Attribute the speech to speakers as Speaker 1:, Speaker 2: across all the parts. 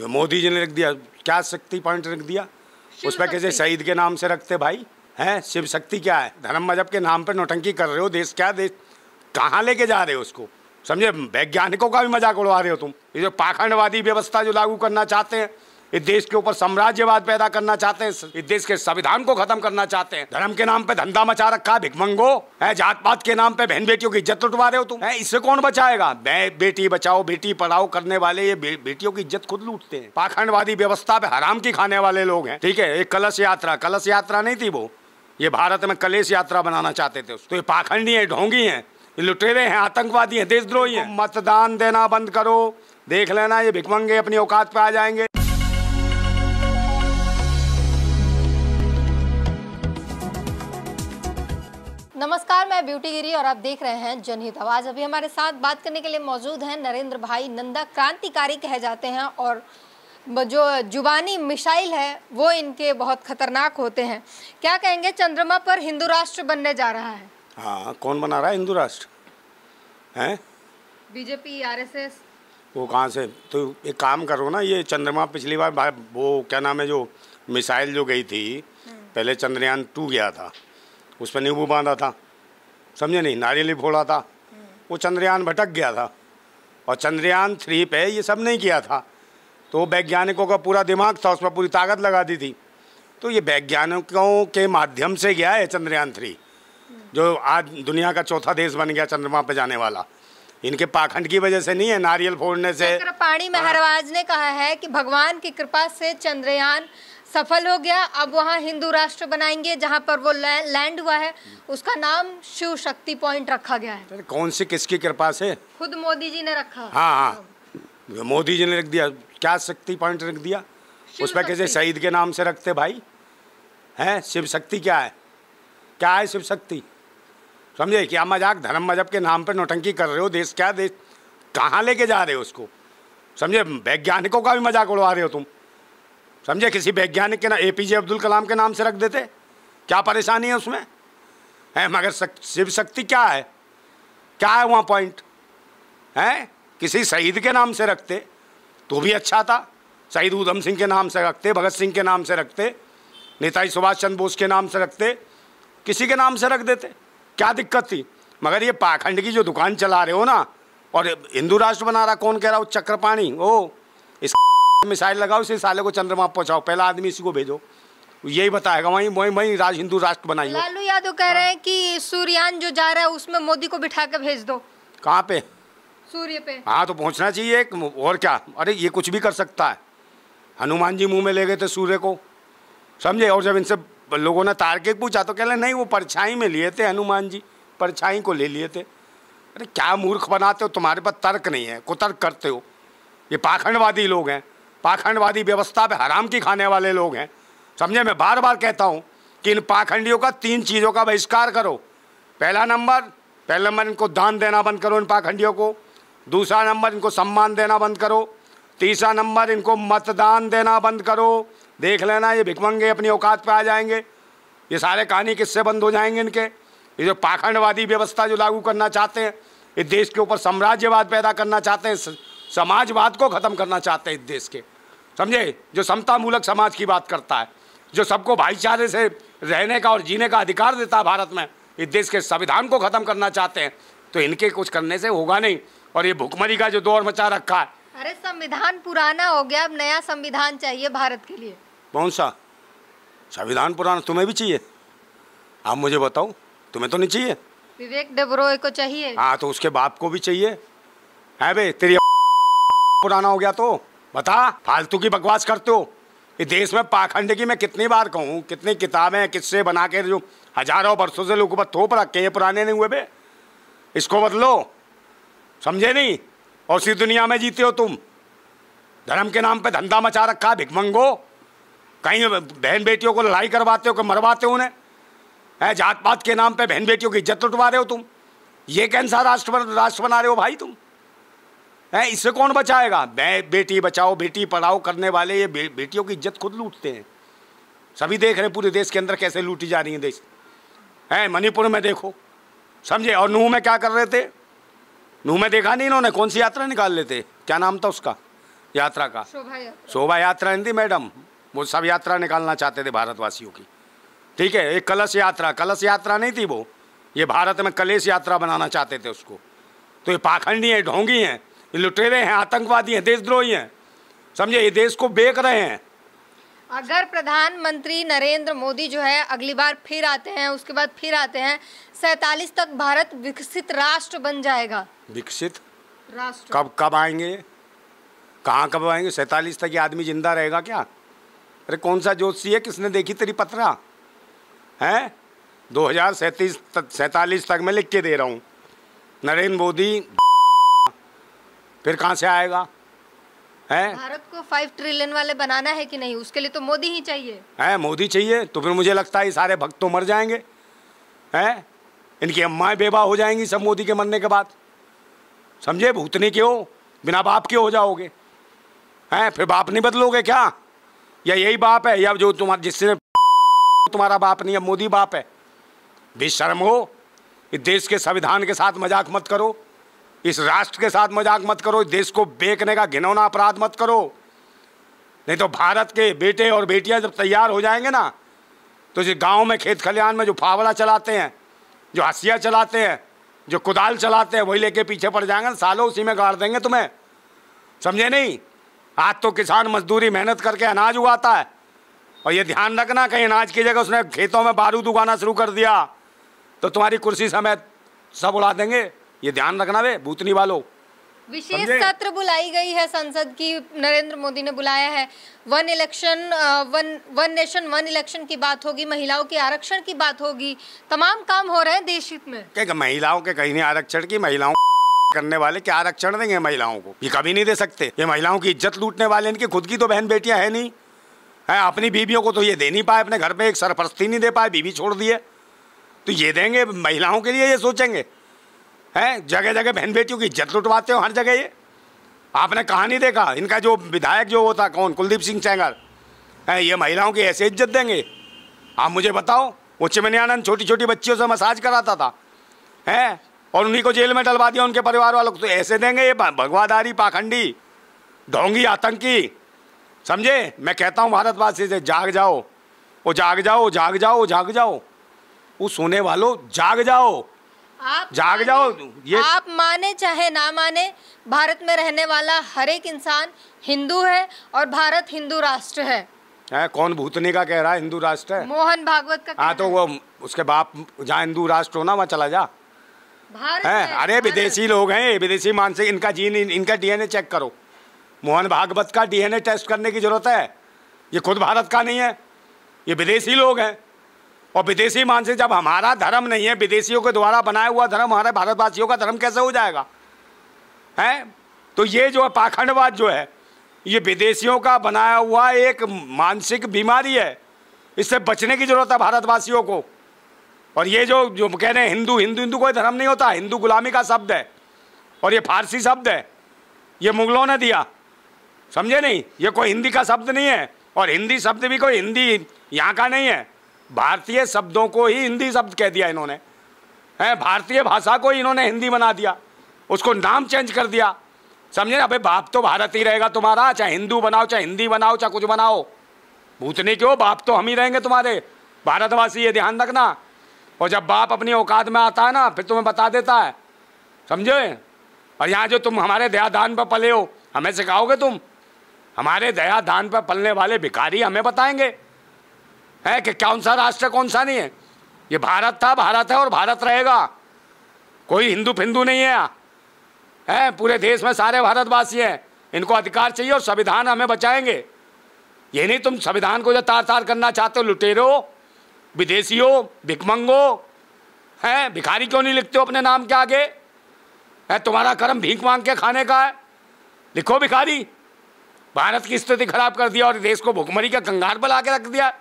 Speaker 1: मोदी जी ने रख दिया क्या शक्ति पॉइंट रख दिया उस पर कैसे शहीद के नाम से रखते भाई हैं शिव शक्ति क्या है धर्म मजहब के नाम पर नोटंकी कर रहे हो देश क्या देश कहाँ लेके जा रहे हो उसको समझे वैज्ञानिकों का भी मजाक उड़वा रहे हो तुम ये जो पाखंडवादी व्यवस्था जो लागू करना चाहते हैं इस देश के ऊपर साम्राज्यवाद पैदा करना चाहते हैं इस देश के संविधान को खत्म करना चाहते हैं धर्म के नाम पे धंधा मचा रखा है भिकमंगो है जात पात के नाम पे बहन बेटियों की इज्जत लुटवा रहे हो तुम है इससे कौन बचाएगा बेटी बचाओ बेटी पढ़ाओ करने वाले ये बेटियों की इज्जत खुद लूटते हैं पाखंडवादी व्यवस्था पे हराम की खाने वाले लोग हैं ठीक है एक कलश यात्रा कलश यात्रा नहीं थी वो ये भारत में कलेश यात्रा बनाना चाहते थे तो ये पाखंडी है ढोंगी है लुटेरे हैं आतंकवादी हैं देशद्रोही हैं मतदान देना बंद करो देख लेना ये भिकमंगे अपनी औकात पे आ जाएंगे
Speaker 2: नमस्कार मैं ब्यूटी गिरी और आप देख रहे हैं जनहित आवाज अभी हमारे साथ बात करने के लिए मौजूद हैं नरेंद्र भाई नंदा क्रांतिकारी कहे जाते हैं और जो जुबानी मिसाइल है वो इनके बहुत खतरनाक होते हैं क्या कहेंगे चंद्रमा पर हिंदू राष्ट्र बनने जा रहा है
Speaker 1: हाँ कौन बना रहा है हिंदू राष्ट्र है
Speaker 2: बीजेपी आर
Speaker 1: वो कहाँ से तो एक काम करो ना ये चंद्रमा पिछली बार वो क्या नाम है जो मिसाइल जो गई थी हम्म। पहले चंद्रयान टू गया था उस पर नींबू बांधा था समझे नहीं नारियल भी फोड़ा था वो चंद्रयान भटक गया था और चंद्रयान थ्री पे ये सब नहीं किया था तो वैज्ञानिकों का पूरा दिमाग था उस पर पूरी ताकत लगा दी थी तो ये वैज्ञानिकों के माध्यम से गया है चंद्रयान थ्री जो आज दुनिया का चौथा देश बन गया चंद्रमा पर जाने वाला इनके पाखंड की वजह से नहीं है नारियल फोड़ने से
Speaker 2: पाणी हाँ। महाराज ने कहा है कि भगवान की कृपा से चंद्रयान सफल हो गया अब वहाँ हिंदू राष्ट्र बनाएंगे जहाँ पर वो लैंड हुआ है उसका नाम शिव शक्ति पॉइंट रखा गया है
Speaker 1: कौन सी किसकी कृपा से
Speaker 2: खुद मोदी जी ने रखा
Speaker 1: हाँ हाँ मोदी जी ने रख दिया क्या शक्ति पॉइंट रख दिया उस पर किसी शहीद के नाम से रखते भाई हैं शिव शक्ति क्या है क्या है शिव शक्ति समझे क्या मजाक धर्म मजहब के नाम पर नोटंकी कर रहे हो देश क्या देश कहाँ लेके जा रहे हो उसको समझे वैज्ञानिकों का भी मजाक उड़वा रहे हो तुम समझे किसी वैज्ञानिक के ना ए पी जे अब्दुल कलाम के नाम से रख देते क्या परेशानी है उसमें है मगर सक, शिव शक्ति क्या है क्या है वहाँ पॉइंट है किसी शहीद के नाम से रखते तो भी अच्छा था शहीद ऊधम सिंह के नाम से रखते भगत सिंह के नाम से रखते नेताजी सुभाष चंद्र बोस के नाम से रखते किसी के नाम से रख देते क्या दिक्कत थी मगर ये पाखंड की जो दुकान चला रहे हो ना और हिंदू राष्ट्र बना रहा कौन कह रहा हो चक्रपाणी ओ इस मिसाइल लगाओ इसे साले को चंद्रमा पहुंचाओ पहला आदमी इसी को भेजो यही बताएगा वहीं वहीं वहीं राज हिंदू राष्ट्र बनाइए लालू
Speaker 2: यादव कह रहे हैं कि सूर्यान जो जा रहा है उसमें मोदी को बिठा के भेज दो कहाँ पे सूर्य पे
Speaker 1: हाँ तो पहुँचना चाहिए और क्या अरे ये कुछ भी कर सकता है हनुमान जी मुँह में ले गए थे सूर्य को समझे और जब इनसे लोगों ने तार के पूछा तो कह रहे नहीं वो परछाई में लिए थे हनुमान जी परछाई को ले लिए थे अरे क्या मूर्ख बनाते हो तुम्हारे पास तर्क नहीं है कुतर्क करते हो ये पाखंडवादी लोग हैं पाखंडवादी व्यवस्था पे हराम की खाने वाले लोग हैं समझे मैं बार बार कहता हूँ कि इन पाखंडियों का तीन चीज़ों का बहिष्कार करो पहला नंबर पहला नंबर इनको दान देना बंद करो इन पाखंडियों को दूसरा नंबर इनको सम्मान देना बंद करो तीसरा नंबर इनको मतदान देना बंद करो देख लेना ये भिकमंगे अपनी औकात पर आ जाएंगे ये सारे कहानी किससे बंद हो जाएंगे इनके ये जो पाखंडवादी व्यवस्था जो लागू करना चाहते हैं इस देश के ऊपर साम्राज्यवाद पैदा करना चाहते हैं समाजवाद को ख़त्म करना चाहते हैं इस देश के समझे जो समता मूलक समाज की बात करता है जो सबको भाईचारे से रहने का और जीने का अधिकार देता है भारत में इस देश के संविधान को ख़त्म करना चाहते हैं तो इनके कुछ करने से होगा नहीं और ये भुखमरी का जो दौर मचा रखा है
Speaker 2: अरे संविधान पुराना हो गया अब नया संविधान चाहिए भारत के लिए
Speaker 1: कौन सा संविधान पुराना तुम्हें भी चाहिए आप मुझे बताओ तुम्हें तो नहीं चाहिए
Speaker 2: विवेक डबरोय को चाहिए
Speaker 1: हाँ तो उसके बाप को भी चाहिए है भे तेरी पुराना हो गया तो बता फालतू की बकवास करते हो ये देश में पाखंड की मैं कितनी बार कहूँ कितनी किताबें किससे बना के जो हजारों वर्षों से लोगों पर थोप रखे हैं पुराने नहीं हुए बे इसको बदलो समझे नहीं और उसी दुनिया में जीते हो तुम धर्म के नाम पे धंधा मचा रखा है भिकमंगो कहीं बहन बेटियों को लड़ाई करवाते हो कि मरवाते हो उन्हें जात पात के नाम पर बहन बेटियों की इज्जत उठवा रहे हो तुम ये कैंसा राष्ट्र राष्ट्र बना रहे हो भाई तुम है इससे कौन बचाएगा बेटी बचाओ बेटी पढ़ाओ करने वाले ये बे, बेटियों की इज्जत खुद लूटते हैं सभी देख रहे पूरे देश के अंदर कैसे लूटी जा रही है देश है मणिपुर में देखो समझे और नूह में क्या कर रहे थे नूह में देखा नहीं इन्होंने कौन सी यात्रा निकाल लेते क्या नाम था उसका यात्रा का शोभा यात्रा नहीं थी मैडम वो सब यात्रा निकालना चाहते थे भारतवासियों की ठीक है एक कलश यात्रा कलश यात्रा नहीं थी वो ये भारत में कलेश यात्रा बनाना चाहते थे उसको तो ये पाखंडी हैं ढोंगी हैं ये लुटेरे हैं आतंकवादी हैं देशद्रोही हैं समझे ये देश को बेच रहे हैं
Speaker 2: अगर प्रधानमंत्री नरेंद्र मोदी जो है अगली बार फिर आते हैं उसके बाद फिर आते हैं सैतालीस तक भारत विकसित राष्ट्र बन जाएगा विकसित राष्ट्र
Speaker 1: कब कब आएंगे कहाँ कब आएंगे सैतालीस तक ये आदमी जिंदा रहेगा क्या अरे कौन सा जोशी है किसने देखी तेरी पत्रा है दो हजार सैतीस तक सैतालीस तक मैं लिख के दे रहा हूँ नरेंद्र मोदी फिर कहाँ से आएगा है
Speaker 2: भारत को फाइव ट्रिलियन वाले बनाना है कि नहीं उसके लिए तो मोदी ही चाहिए
Speaker 1: है मोदी चाहिए तो फिर मुझे लगता है सारे भक्त तो मर जाएंगे है इनकी अम्माएं बेबा हो जाएंगी सब मोदी के मरने के बाद समझे भूतने के हो बिना बाप के हो जाओगे हैं फिर बाप नहीं बदलोगे क्या या यही बाप है या जो तुम्हारा जिसने तुम्हारा बाप नहीं है मोदी बाप है भी शर्म हो इस देश के संविधान के साथ मजाक मत करो इस राष्ट्र के साथ मजाक मत करो देश को बेचने का घिनौना अपराध मत करो नहीं तो भारत के बेटे और बेटियां जब तैयार हो जाएंगे ना तो जो गांव में खेत खलिहान में जो फावड़ा चलाते हैं जो हसिया चलाते हैं जो कुदाल चलाते हैं वही लेके पीछे पड़ जाएंगे सालों उसी में गाड़ देंगे तुम्हें समझे नहीं आज तो किसान मजदूरी मेहनत करके अनाज उगाता है और ये ध्यान रखना कहीं अनाज की जगह उसने खेतों में बारूद उगाना शुरू कर दिया तो तुम्हारी कुर्सी समेत सब उड़ा देंगे ये ध्यान रखना वे बूतनी वालों
Speaker 2: विशेष सत्र बुलाई गई है संसद की नरेंद्र मोदी ने बुलाया है one election one one nation one election की बात होगी महिलाओं के आरक्षण की बात होगी तमाम काम हो रहे हैं देश हित में
Speaker 1: क्या महिलाओं के कहीं नहीं आरक्षण की महिलाओं करने वाले क्या आरक्षण देंगे महिलाओं को ये कभी नहीं दे सकते ये महिलाओं की इज्जत लूटने वाले इनकी खुद की तो बहन बेटियां है नहीं है अपनी बीबियों को तो ये दे नहीं पाए अपने घर में एक सरपरस्ती नहीं दे पाए बीबी छोड़ दिए तो ये देंगे महिलाओं के लिए ये सोचेंगे हैं जगह जगह बहन बेटियों की इज्जत लुटवाते हो हर जगह ये आपने कहा नहीं देखा इनका जो विधायक जो होता कौन कुलदीप सिंह सेंगर हैं ये महिलाओं की ऐसे इज्जत देंगे आप मुझे बताओ वो चिमनियानंद छोटी छोटी बच्चियों से मसाज कराता था हैं और उन्हीं को जेल में डलवा दिया उनके परिवार वालों को तो ऐसे देंगे ये भगवादारी पाखंडी ढोंगी आतंकी समझे मैं कहता हूँ भारतवासी से जाग जाओ वो जाग जाओ जाग जाओ जाग जाओ वो सोने वालों जाग जाओ आप जाग जाओ ये आप
Speaker 2: माने चाहे ना माने भारत में रहने वाला हर एक इंसान हिंदू है और भारत हिंदू राष्ट्र है
Speaker 1: है कौन भूतने का कह रहा है हिंदू राष्ट्र है
Speaker 2: मोहन भागवत का हाँ तो वो
Speaker 1: उसके बाप जहाँ हिंदू राष्ट्र हो ना वहाँ चला जा भारत है अरे विदेशी लोग हैं विदेशी मानसिक इनका जीन इनका डीएनए चेक करो मोहन भागवत का डीएनए टेस्ट करने की जरूरत है ये खुद भारत का नहीं है ये विदेशी लोग हैं और विदेशी मान से जब हमारा धर्म नहीं है विदेशियों के द्वारा बनाया हुआ धर्म हमारे भारतवासियों का धर्म कैसे हो जाएगा है तो ये जो है पाखंडवाद जो है ये विदेशियों का बनाया हुआ एक मानसिक बीमारी है इससे बचने की जरूरत है भारतवासियों को और ये जो जो कह रहे हैं हिंदू हिंदू हिंदू कोई धर्म नहीं होता हिंदू गुलामी का शब्द है और ये फारसी शब्द है ये मुगलों ने दिया समझे नहीं ये कोई हिंदी का शब्द नहीं है और हिंदी शब्द भी कोई हिंदी यहाँ का नहीं है भारतीय शब्दों को ही हिंदी शब्द कह दिया इन्होंने हैं भारतीय भाषा को इन्होंने हिंदी बना दिया उसको नाम चेंज कर दिया समझे ना भाई बाप तो भारत ही रहेगा तुम्हारा चाहे हिंदू बनाओ चाहे हिंदी बनाओ चाहे कुछ बनाओ भूतने के हो बाप तो हम ही रहेंगे तुम्हारे भारतवासी ये ध्यान रखना और जब बाप अपनी औकात में आता है ना फिर तुम्हें बता देता है समझे और यहाँ जो तुम हमारे दया पर पले हो हमें सिखाओगे तुम हमारे दया पर पलने वाले भिखारी हमें बताएंगे है कि कौन सा राष्ट्र कौन सा नहीं है ये भारत था भारत है और भारत रहेगा कोई हिंदू फिंदू नहीं है है पूरे देश में सारे भारतवासी हैं इनको अधिकार चाहिए और संविधान हमें बचाएंगे ये नहीं तुम संविधान को जो तार तार करना चाहते हो लुटेरो विदेशियों भिकमंगो हैं भिखारी क्यों नहीं लिखते हो अपने नाम के आगे है तुम्हारा कर्म भीख मांग के खाने का है लिखो भिखारी भारत की स्थिति खराब कर दिया और देश को भुखमरी का कंगार ला के रख दिया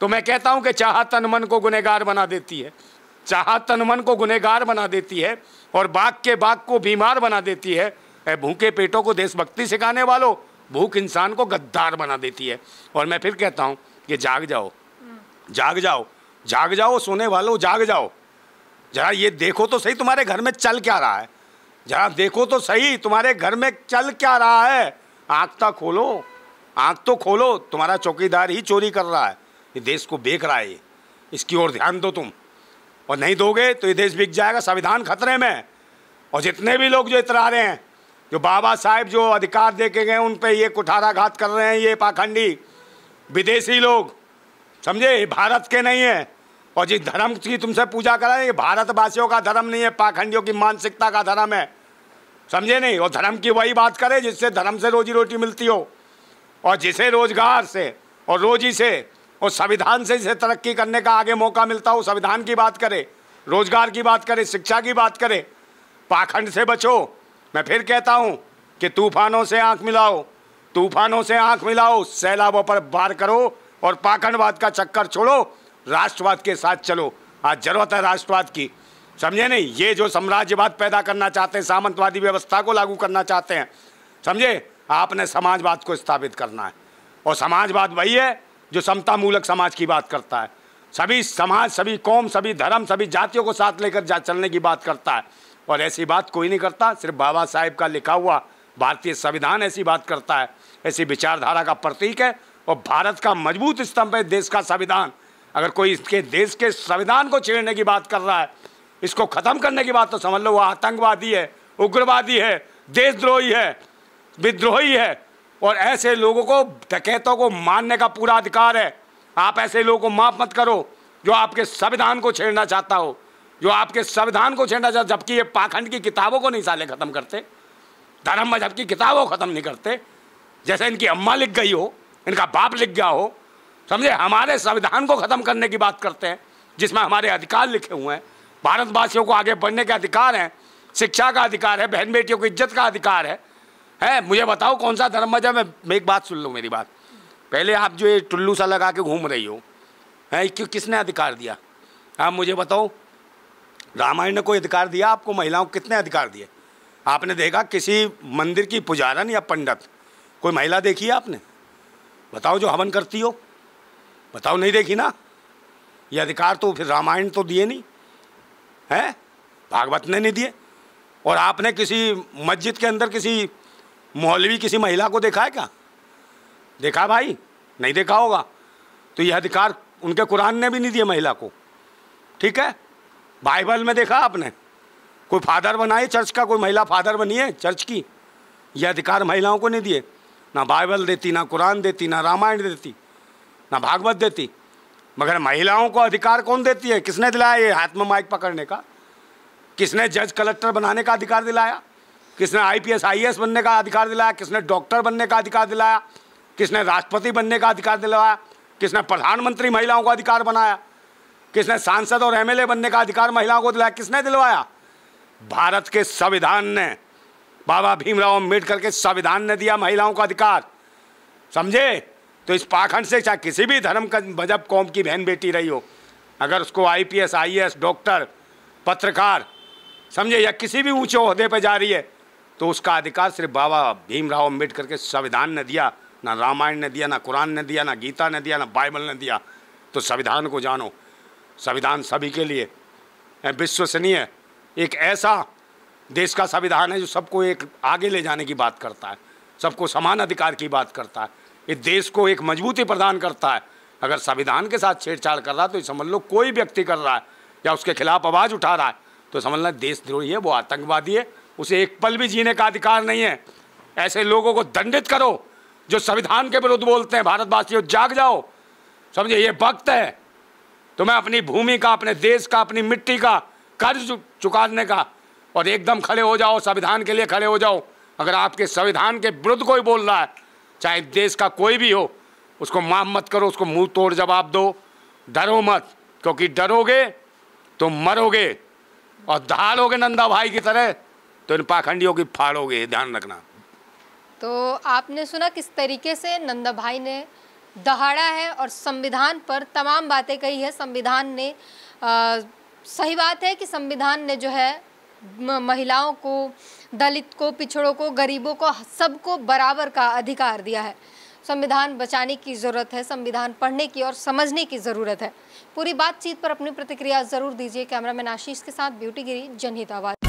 Speaker 1: तो मैं कहता हूं कि चाह तन मन को गुनेगार बना देती है चाह तन मन को गुनेगार बना देती है और बाघ के बाघ को बीमार बना देती है भूखे पेटों को देशभक्ति सिखाने वालों भूख इंसान को गद्दार बना देती है और मैं फिर कहता हूँ कि जाग जाओ जाग जाओ जाग जाओ सोने वालों जाग जाओ जरा ये देखो तो सही तुम्हारे घर में चल क्या रहा है जरा देखो तो सही तुम्हारे घर में चल क्या रहा है आँख तो खोलो आँख तो खोलो तुम्हारा चौकीदार ही चोरी कर रहा है ये देश को बेच रहा है इसकी ओर ध्यान दो तुम और नहीं दोगे तो ये देश बिक जाएगा संविधान खतरे में और जितने भी लोग जो इतरा रहे हैं जो बाबा साहेब जो अधिकार दे के गए उन पर ये कुठाराघात कर रहे हैं ये पाखंडी विदेशी लोग समझे भारत के नहीं है और जिस धर्म की तुमसे पूजा करा ये भारतवासियों का धर्म नहीं है पाखंडियों की मानसिकता का धर्म है समझे नहीं और धर्म की वही बात करें जिससे धर्म से रोजी रोटी मिलती हो और जिसे रोजगार से और रोजी से और संविधान से इसे तरक्की करने का आगे मौका मिलता हो संविधान की बात करे रोजगार की बात करे शिक्षा की बात करे पाखंड से बचो मैं फिर कहता हूँ कि तूफानों से आंख मिलाओ तूफानों से आंख मिलाओ सैलाबों पर बार करो और पाखंडवाद का चक्कर छोड़ो राष्ट्रवाद के साथ चलो आज जरूरत है राष्ट्रवाद की समझे नहीं ये जो साम्राज्यवाद पैदा करना चाहते हैं सामंतवादी व्यवस्था को लागू करना चाहते हैं समझे आपने समाजवाद को स्थापित करना है और समाजवाद वही है जो समतामूलक समाज की बात करता है सभी समाज सभी कौम सभी धर्म सभी जातियों को साथ लेकर जा चलने की बात करता है और ऐसी बात कोई नहीं करता सिर्फ बाबा साहेब का लिखा हुआ भारतीय संविधान ऐसी बात करता है ऐसी विचारधारा का प्रतीक है और भारत का मजबूत स्तंभ है देश का संविधान अगर कोई इसके देश के संविधान को छेड़ने की बात कर रहा है इसको ख़त्म करने की बात तो समझ लो वो आतंकवादी है उग्रवादी है देशद्रोही है विद्रोही है और ऐसे लोगों को डकैतों को मानने का पूरा अधिकार है आप ऐसे लोगों को माफ मत करो जो आपके संविधान को छेड़ना चाहता हो जो आपके संविधान को छेड़ना चाहता जबकि ये पाखंड की किताबों को नहीं साले ख़त्म करते धर्म मजहब की किताबों को ख़त्म नहीं करते जैसे इनकी अम्मा लिख गई हो इनका बाप लिख गया हो समझे हमारे संविधान को ख़त्म करने की बात करते हैं जिसमें हमारे अधिकार लिखे हुए हैं भारतवासियों को आगे बढ़ने के अधिकार हैं शिक्षा का अधिकार है बहन बेटियों की इज्जत का अधिकार है है मुझे बताओ कौन सा धर्म मजहब है मैं एक बात सुन लो मेरी बात पहले आप जो ये टुल्लू सा लगा के घूम रही हो हैं क्यों किसने अधिकार दिया आप मुझे बताओ रामायण ने कोई अधिकार दिया आपको महिलाओं को कितने अधिकार दिए आपने देखा किसी मंदिर की पुजारन या पंडित कोई महिला देखी है आपने बताओ जो हवन करती हो बताओ नहीं देखी ना ये अधिकार तो फिर रामायण तो दिए नहीं हैं भागवत ने नहीं दिए और आपने किसी मस्जिद के अंदर किसी मौलवी किसी महिला को देखा है क्या देखा भाई नहीं देखा होगा तो यह अधिकार उनके कुरान ने भी नहीं दिए महिला को ठीक है बाइबल में देखा आपने कोई फादर बनाए चर्च का कोई महिला फादर बनी है चर्च की यह अधिकार महिलाओं को नहीं दिए ना बाइबल देती ना कुरान देती ना रामायण देती ना भागवत देती मगर महिलाओं को अधिकार कौन देती है किसने दिलाया ये हाथ में माइक पकड़ने का किसने जज कलेक्टर बनाने का अधिकार दिलाया किसने आईपीएस आईएएस बनने का अधिकार दिलाया किसने डॉक्टर बनने का अधिकार दिलाया किसने राष्ट्रपति बनने का अधिकार दिलाया किसने प्रधानमंत्री महिलाओं को अधिकार बनाया किसने सांसद और एमएलए बनने का अधिकार महिलाओं को दिलाया किसने दिलवाया भारत के संविधान ने बाबा भीमराव अम्बेडकर के संविधान ने दिया महिलाओं का अधिकार समझे तो इस पाखंड से चाहे किसी भी धर्म का मजहब कौम की बहन बेटी रही हो अगर उसको आईपीएस आईएएस डॉक्टर पत्रकार समझे या किसी भी ऊंचे अहदे पर जा रही है तो उसका अधिकार सिर्फ बाबा भीमराव अम्बेडकर के संविधान ने दिया ना रामायण ने दिया ना कुरान ने दिया ना गीता ने दिया ना बाइबल ने दिया तो संविधान को जानो संविधान सभी के लिए विश्वसनीय एक ऐसा देश का संविधान है जो सबको एक आगे ले जाने की बात करता है सबको समान अधिकार की बात करता है इस देश को एक मजबूती प्रदान करता है अगर संविधान के साथ छेड़छाड़ कर रहा है तो समझ लो कोई व्यक्ति कर रहा है या उसके खिलाफ आवाज़ उठा रहा है तो समझना देशद्रोही है वो आतंकवादी है उसे एक पल भी जीने का अधिकार नहीं है ऐसे लोगों को दंडित करो जो संविधान के विरुद्ध बोलते हैं भारतवासियों जाग जाओ समझे ये वक्त है तुम्हें अपनी भूमि का अपने देश का अपनी मिट्टी का कर्ज चुकाने का और एकदम खड़े हो जाओ संविधान के लिए खड़े हो जाओ अगर आपके संविधान के विरुद्ध कोई बोल रहा है चाहे देश का कोई भी हो उसको माफ मत करो उसको मुंह तोड़ जवाब दो डरो मत क्योंकि डरोगे तो मरोगे और धारोगे नंदा भाई की तरह तो इन पाखंडियों की फाड़ोगे ध्यान रखना
Speaker 2: तो आपने सुना किस तरीके से नंदा भाई ने दहाड़ा है और संविधान पर तमाम बातें कही है संविधान ने आ, सही बात है कि संविधान ने जो है महिलाओं को दलित को पिछड़ों को गरीबों को सबको बराबर का अधिकार दिया है संविधान बचाने की ज़रूरत है संविधान पढ़ने की और समझने की ज़रूरत है पूरी बातचीत पर अपनी प्रतिक्रिया ज़रूर दीजिए कैमरामैन आशीष के साथ ब्यूटी गिरी जनहित आवाज़